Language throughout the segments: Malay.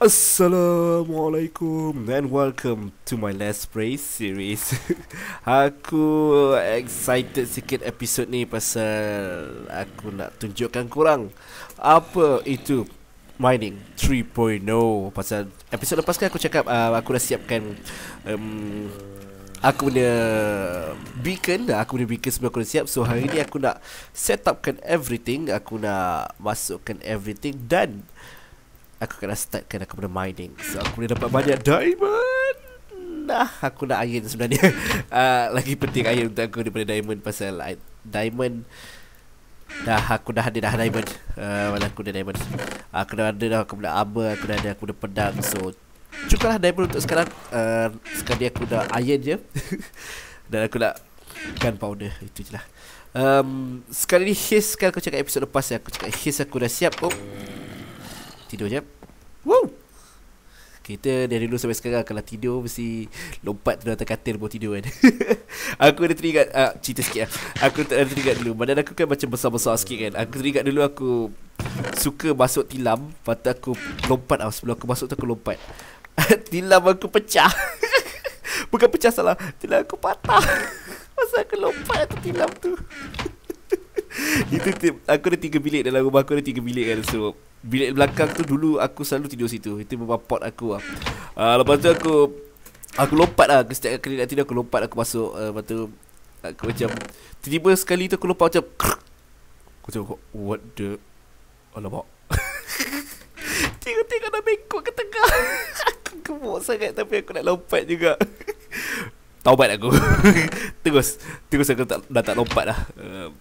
Assalamualaikum and welcome to my last Play series Aku excited sikit episod ni pasal aku nak tunjukkan kurang Apa itu Mining 3.0 Pasal episod lepas kan aku cakap uh, aku dah siapkan um, Aku punya beacon Aku punya beacon semua aku dah siap So hari ni aku nak set upkan everything Aku nak masukkan everything dan Aku kena startkan aku boleh mining So aku boleh dapat banyak diamond Dah aku nak iron sebenarnya uh, Lagi penting iron untuk aku daripada diamond Pasal I, diamond Dah aku dah ada dah diamond uh, Mana aku ada diamond uh, Aku dah ada dah aku boleh armor Aku dah ada aku boleh pedang So Cukuplah diamond untuk sekarang uh, Sekarang ni aku dah iron je Dan aku nak Gunpowder Itu je lah um, Sekarang ni his Sekarang aku cakap episode lepas ya. Aku cakap his aku dah siap Oh Tidur je, Woo! Kita dari dulu sampai sekarang Kalau tidur mesti Lompat tu atas katil Buat tidur kan Aku ada teringat uh, Cerita sikit lah. Aku ada teringat dulu Badan aku kan macam besar-besar sikit kan Aku teringat dulu aku Suka masuk tilam Lepas aku lompat lah. Sebelum aku masuk tu aku lompat Tilam aku pecah Bukan pecah salah Tilam aku patah Masa aku lompat atas tilam tu Itu t- Aku ada tiga bilik dalam rumah Aku ada tiga bilik kan So bilik belakang tu dulu aku selalu tidur situ. Itu beberapa pot aku lah. Uh, lepas tu aku aku lompat lah. Setiap kali nak tidur aku lompat aku masuk. Uh, lepas tu aku macam tiba sekali tu aku lompat macam aku macam what the alamak. Tiga-tiga nak bengkok ke tengah. aku gemuk sangat tapi aku nak lompat juga. Taubat aku Terus Terus aku tak, dah tak lompat lah uh,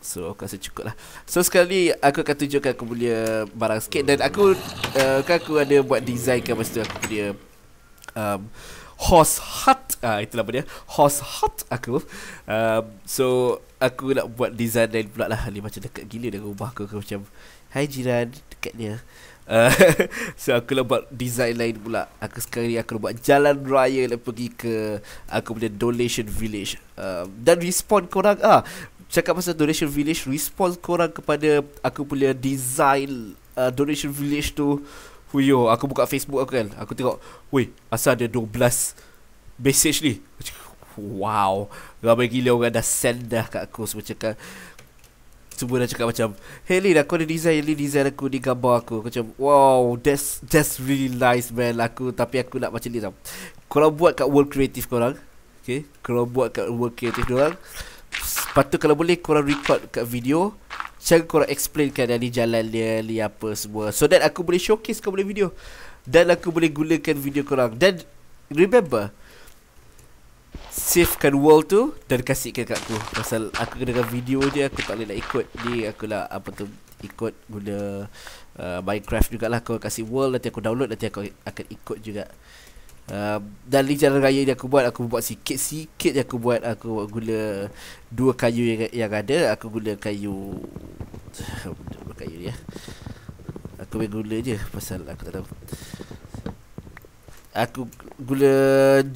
So aku rasa cukup lah So sekali aku akan tunjukkan aku punya barang sikit Dan aku uh, Kan aku ada buat design kan Masa tu aku punya um, Horse hut ah uh, Itulah dia Horse hut aku um, So Aku nak buat design lain pula lah Ni macam dekat gila dengan rumah aku, aku macam Hai jiran Dekatnya ah, so aku nak buat design lain pula Aku sekali ni aku nak buat jalan raya Nak pergi ke Aku punya donation village um, Dan respon korang ah cakap pasal Donation Village Respons korang kepada Aku punya design uh, Donation Village tu Huyo Aku buka Facebook aku kan Aku tengok Wih Asal ada 12 Message ni Wow Ramai gila orang dah send dah kat aku Semua cakap semua dah cakap macam Hey Lin aku ada design Lin design aku Ni gambar aku Aku macam Wow That's that's really nice man Aku Tapi aku nak macam ni tau Korang buat kat world creative korang Okay Korang buat kat world creative korang Lepas tu kalau boleh korang record kat video Macam korang explain kan ni jalan dia ni apa semua So that aku boleh showcase kau boleh video Dan aku boleh gunakan video korang Dan remember Savekan world tu Dan kasihkan kat aku Pasal aku kena video je Aku tak boleh nak ikut Ni aku lah apa tu Ikut guna uh, Minecraft jugalah Aku kasih world Nanti aku download Nanti aku akan ikut juga Uh, dan di jalan raya yang aku buat Aku buat sikit-sikit yang aku buat Aku gula dua kayu yang, yang ada Aku gula kayu Dua kayu ya Aku boleh gula je Pasal aku tak tahu Aku gula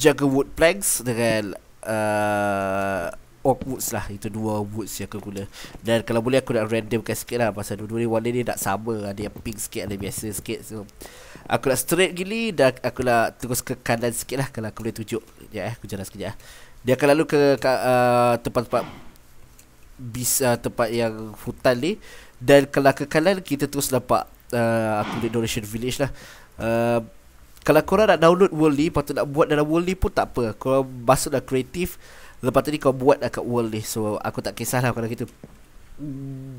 jaga wood planks Dengan uh, Oak woods lah Itu dua woods yang aku gula Dan kalau boleh aku nak randomkan sikit lah Pasal dua-dua ni warna ni tak sama Ada yang pink sikit Ada yang biasa sikit So Aku nak straight gini dan aku nak terus ke kanan sikit lah kalau aku boleh tunjuk. Ya, eh, aku jalan sekejap. Eh. Dia akan lalu ke, uh, tempat-tempat bis uh, tempat yang hutan ni dan kalau ke kanan kita terus dapat uh, aku di Donation Village lah. Uh, kalau korang nak download World ni, patut nak buat dalam World ni pun tak apa. Korang masuk dah kreatif, lepas tu ni kau buat dekat World ni. So aku tak kisahlah kalau gitu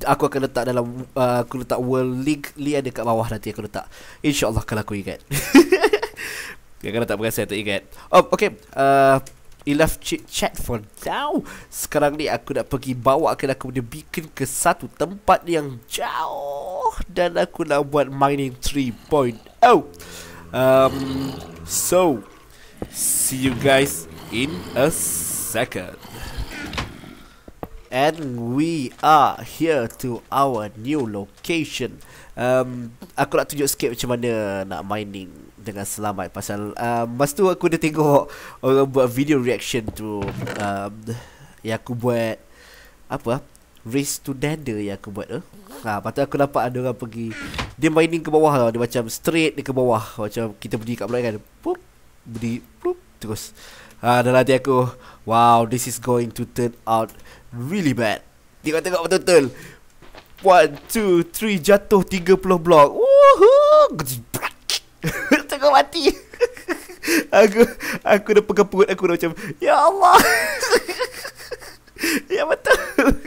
aku akan letak dalam uh, aku letak world league Lee ada kat bawah nanti aku letak insyaallah kalau aku ingat Jangan kena tak perasan tak ingat oh okey uh, Enough chit chat for now Sekarang ni aku nak pergi bawa akan aku punya bikin ke satu tempat yang jauh Dan aku nak buat mining 3.0 um, So See you guys in a second and we are here to our new location. Um, aku nak tunjuk sikit macam mana nak mining dengan selamat pasal um, masa tu aku dah tengok orang buat video reaction tu um, yang aku buat apa race to dander yang aku buat tu. Eh? Ha, lepas tu aku dapat ada orang pergi dia mining ke bawah lah. Dia macam straight dia ke bawah. Macam kita berdiri kat belakang kan. Pop, beri pop, terus. Ha, dalam hati aku, wow, this is going to turn out really bad. Tengok-tengok betul-betul. 1, 2, 3, jatuh 30 blok. Woohoo! Tengok mati. aku aku dah pegang aku dah macam, Ya Allah! ya betul!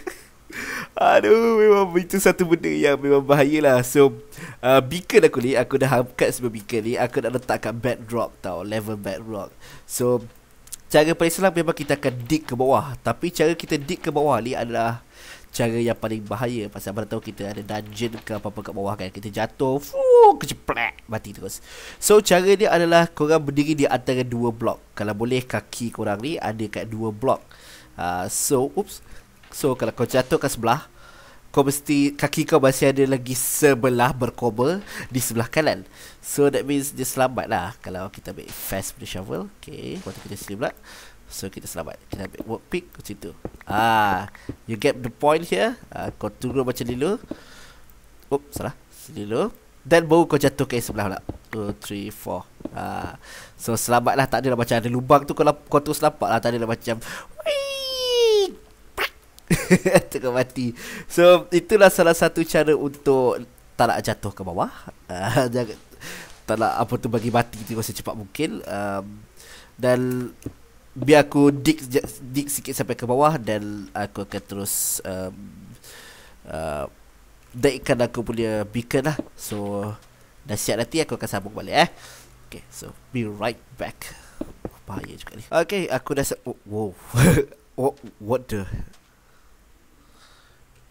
Aduh, memang itu satu benda yang memang bahaya lah. So, uh, beacon aku ni, aku dah angkat sebelum beacon ni. Aku nak letak kat backdrop tau, level backdrop. So, Cara paling senang memang kita akan dig ke bawah Tapi cara kita dig ke bawah ni adalah Cara yang paling bahaya Pasal mana tahu kita ada dungeon ke apa-apa kat bawah kan Kita jatuh Fuuu Keceplek Mati terus So cara dia adalah Korang berdiri di antara dua blok Kalau boleh kaki korang ni Ada kat dua blok uh, So Oops So kalau kau jatuh ke sebelah kau mesti kaki kau masih ada lagi sebelah berkoba di sebelah kanan. So that means dia selamat lah kalau kita ambil fast punya shovel. Okay, waktu kita sini pula. So kita selamat. Kita ambil work pick ke situ. Ah, you get the point here. Ah, kau tunggu macam dulu. Oops, salah. Sini dulu. Dan baru kau jatuh ke sebelah pula. 2, 3, 4. Ah. So selamat lah. Tak ada lah macam ada lubang tu. Kau, kau terus lapak lah. Tak ada lah macam Tengah mati So itulah salah satu cara untuk Tak nak jatuh ke bawah ah, Jangan Tak nak apa tu bagi mati tu Masa cepat mungkin um, Dan Biar aku dig, dig sikit sampai ke bawah Dan aku akan terus um, uh, Daikkan aku punya beacon lah So Dah siap nanti aku akan sambung balik eh Okay so Be right back Bahaya juga ni Okay aku dah se- oh, Wow oh, what the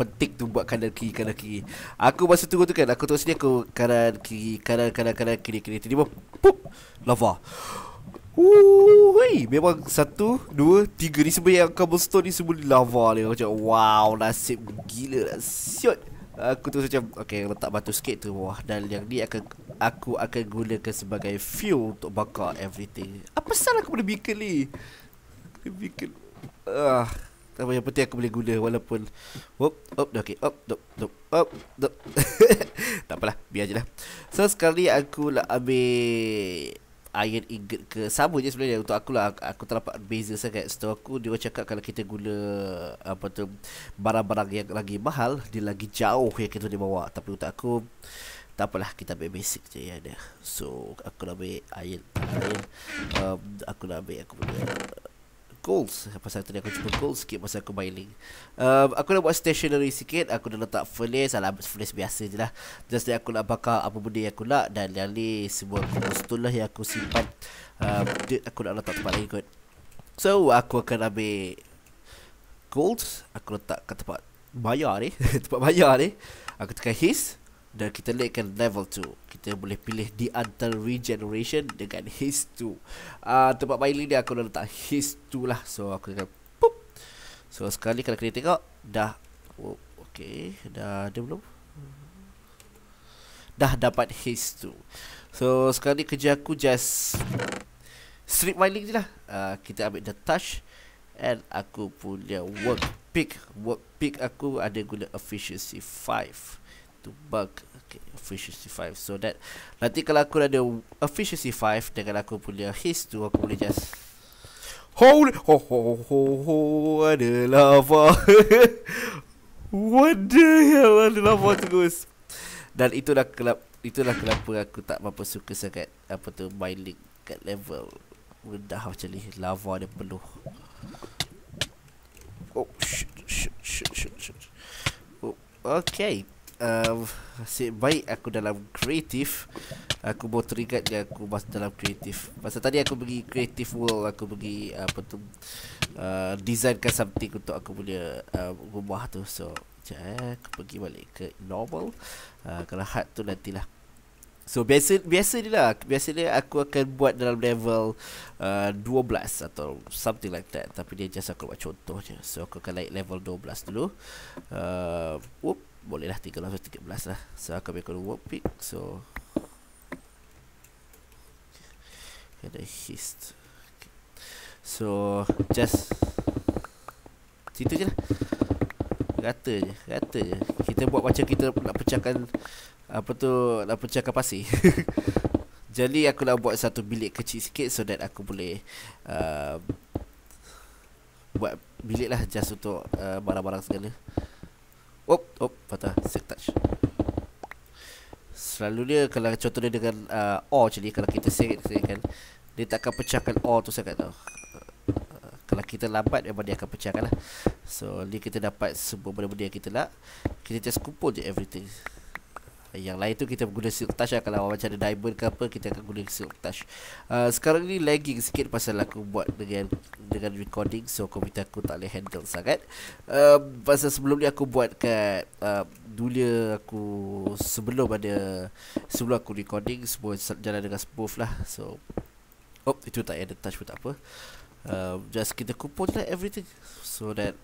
petik tu buat kanan kiri kanan kiri. Aku masa tunggu tu kan aku tengok sini aku kanan kiri kanan kanan kanan kiri kiri tadi pun pop lava. Hui, memang satu, dua, tiga ni semua yang cobblestone ni semua lava ni Macam wow, nasib gila lah, siot Aku terus macam, okay letak batu sikit tu Wah, dan yang ni akan aku akan gunakan sebagai fuel untuk bakar everything Apa salah aku pada beacon ni? Beacon, ah uh. Apa yang penting aku boleh guna walaupun Op, op, okay, op, op, op, op, op Tak apalah, biar je lah So sekali aku nak lah ambil Iron ingot ke Sama je sebenarnya untuk aku lah Aku tak dapat beza sangat So aku dia cakap kalau kita guna Apa tu Barang-barang yang lagi mahal Dia lagi jauh yang kita boleh bawa Tapi untuk aku tak apalah kita ambil basic je yang ada So aku nak ambil iron, iron. Um, aku nak ambil aku punya goals Pasal tadi aku jumpa goals sikit Pasal aku mailing um, uh, Aku dah buat stationery sikit Aku dah letak furnace Alah furnace biasa je lah Just that aku nak bakar Apa benda yang aku nak Dan yang ni Semua tu lah yang aku simpan um, aku nak letak tempat lagi kot So aku akan ambil Gold Aku letak kat tempat Bayar ni Tempat bayar ni Aku tekan his dan kita naikkan level 2 Kita boleh pilih di antara regeneration dengan his 2 uh, Tempat mining dia aku dah letak his 2 lah So aku akan pop. So sekali kalau kena tengok Dah oh, Okay Dah ada belum? Dah dapat his 2 So sekali kerja aku just Strip mining je lah uh, Kita ambil the touch And aku punya work pick Work pick aku ada guna efficiency 5 to bug okay, efficiency 5 so that nanti kalau aku ada efficiency 5 dengan aku punya his tu aku boleh just holy ho ho ho ho ada lava what the hell ada lava terus dan itulah kelap itulah kenapa aku tak apa suka sangat apa tu mining kat level rendah macam ni lava dia penuh oh shit shit shit shit, shit. Oh, okay Nasib uh, baik aku dalam kreatif Aku baru teringat je aku masuk dalam kreatif masa tadi aku pergi kreatif world Aku pergi uh, apa tu uh, Designkan something untuk aku punya uh, rumah tu So sekejap eh Aku pergi balik ke normal uh, Kalau hard tu nantilah So biasa biasa ni lah Biasanya aku akan buat dalam level uh, 12 Atau something like that Tapi dia just aku buat contoh je So aku akan naik level 12 dulu uh, Whoop bolehlah lah 3 lah 13 lah So aku ambil kalau work pick So a hist So Just Cerita je lah Rata je Rata je Kita buat macam kita nak pecahkan Apa tu Nak pecahkan pasir Jadi aku nak buat satu bilik kecil sikit So that aku boleh uh, Buat bilik lah Just untuk uh, Barang-barang segala Op, op, patah. Set touch. Selalu dia kalau contohnya dengan uh, or jadi kalau kita set set kan dia tak akan pecahkan all tu sangat tau. uh, kalau kita lambat memang dia akan pecahkan lah. So ni kita dapat semua benda-benda yang kita nak. Kita just kumpul je everything. Yang lain tu kita guna silk touch lah Kalau macam ada diamond ke apa Kita akan guna silk touch uh, Sekarang ni lagging sikit Pasal aku buat dengan Dengan recording So komputer aku tak boleh handle sangat uh, Pasal sebelum ni aku buat kat uh, Dulia aku Sebelum ada Sebelum aku recording Semua jalan dengan smooth lah So Oh itu tak ada touch pun tak apa uh, Just kita kumpul lah everything So that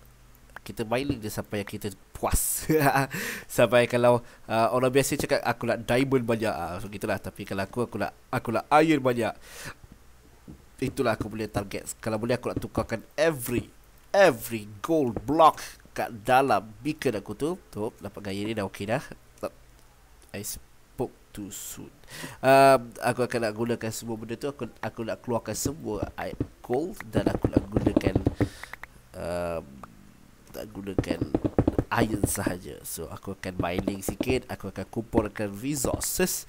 Kita mining dia sampai yang kita puas Sampai kalau uh, Orang biasa cakap Aku nak diamond banyak uh, So gitulah Tapi kalau aku Aku nak, aku nak iron banyak Itulah aku boleh target Kalau boleh aku nak tukarkan Every Every gold block Kat dalam Beacon aku tu Tu Dapat gaya ni dah okey dah I spoke too soon um, Aku akan nak gunakan Semua benda tu Aku, aku nak keluarkan Semua gold Dan aku nak gunakan um, Nak gunakan iron sahaja So aku akan mining sikit Aku akan kumpulkan resources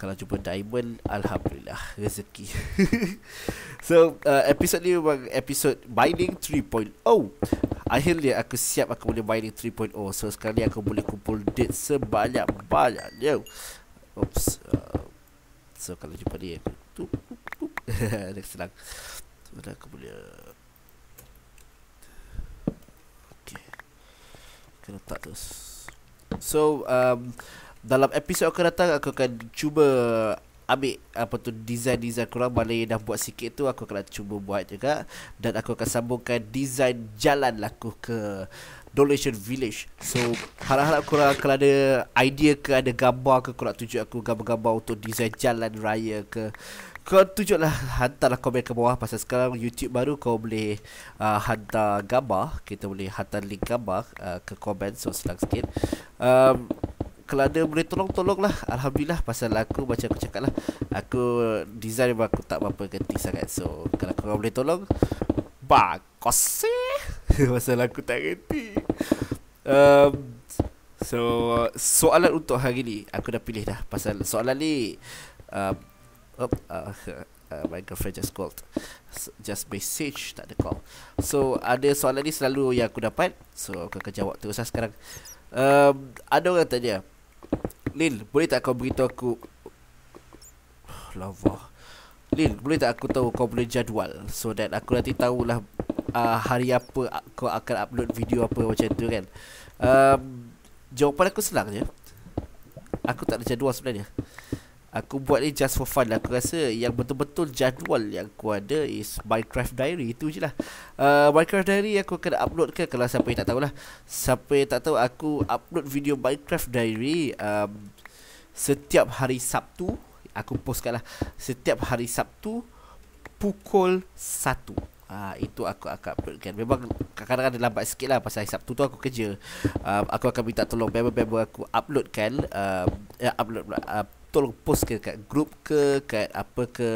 Kalau jumpa diamond Alhamdulillah Rezeki So uh, episode ni memang episode mining 3.0 Akhirnya aku siap aku boleh mining 3.0 So sekarang ni aku boleh kumpul date sebanyak-banyaknya banyak. Oops uh, So kalau jumpa ni aku tu, tu, tu. aku boleh kena tak terus. So um, dalam episod akan datang aku akan cuba ambil apa tu design-design kurang mana yang dah buat sikit tu aku akan cuba buat juga dan aku akan sambungkan design jalan laku ke Donation Village So harap-harap korang kalau ada idea ke ada gambar ke korang tunjuk aku gambar-gambar untuk design jalan raya ke kau tunjuklah hantarlah komen ke bawah pasal sekarang YouTube baru kau boleh uh, hantar gambar kita boleh hantar link gambar uh, ke komen so senang sikit um, kalau ada boleh tolong tolong lah. alhamdulillah pasal aku macam aku cakap lah aku design pun aku tak apa ganti sangat so kalau kau boleh tolong bagus pasal aku tak ganti um, so soalan untuk hari ni aku dah pilih dah pasal soalan ni um, Oh, uh, her, uh, my girlfriend just called Just message Tak ada call So ada soalan ni selalu yang aku dapat So aku akan jawab terus lah sekarang um, Ada orang tanya Lil boleh tak kau beritahu aku Lava Lil boleh tak aku tahu kau boleh jadual So that aku nanti tahulah uh, Hari apa kau akan upload video apa macam tu kan um, Jawapan aku senang je Aku tak ada jadual sebenarnya Aku buat ni just for fun lah, Aku rasa yang betul-betul jadual yang aku ada Is Minecraft Diary Itu je lah uh, Minecraft Diary aku kena upload ke Kalau siapa yang tak tahulah Siapa yang tak tahu Aku upload video Minecraft Diary um, Setiap hari Sabtu Aku post kat lah Setiap hari Sabtu Pukul 1 Ah uh, Itu aku akan uploadkan Memang kadang-kadang ada lambat sikit lah Pasal hari Sabtu tu aku kerja uh, Aku akan minta tolong member-member aku uploadkan uh, um, eh, Upload uh, tolong post ke kat group ke kat apa ke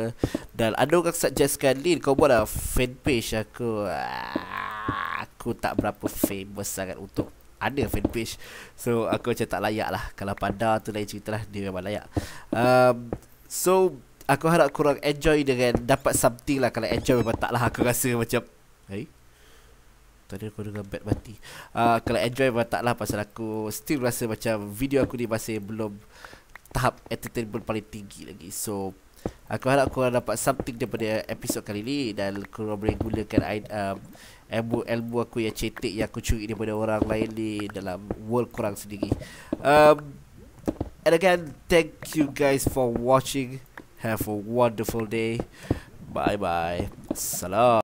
dan ada orang suggestkan Lin kau buatlah fan page aku ah, aku tak berapa famous sangat untuk ada fan page so aku macam tak layak lah kalau pada tu lain cerita lah dia memang layak um, so aku harap korang enjoy dengan dapat something lah kalau enjoy memang tak lah aku rasa macam hey eh? tadi aku dengar bad mati uh, kalau enjoy memang tak lah pasal aku still rasa macam video aku ni masih belum tahap entertainment paling tinggi lagi so aku harap korang dapat something daripada episod kali ni dan kau boleh gunakan um, ilmu, ilmu aku yang cetek yang aku curi daripada orang lain di dalam world kurang sendiri um, and again thank you guys for watching have a wonderful day bye bye salam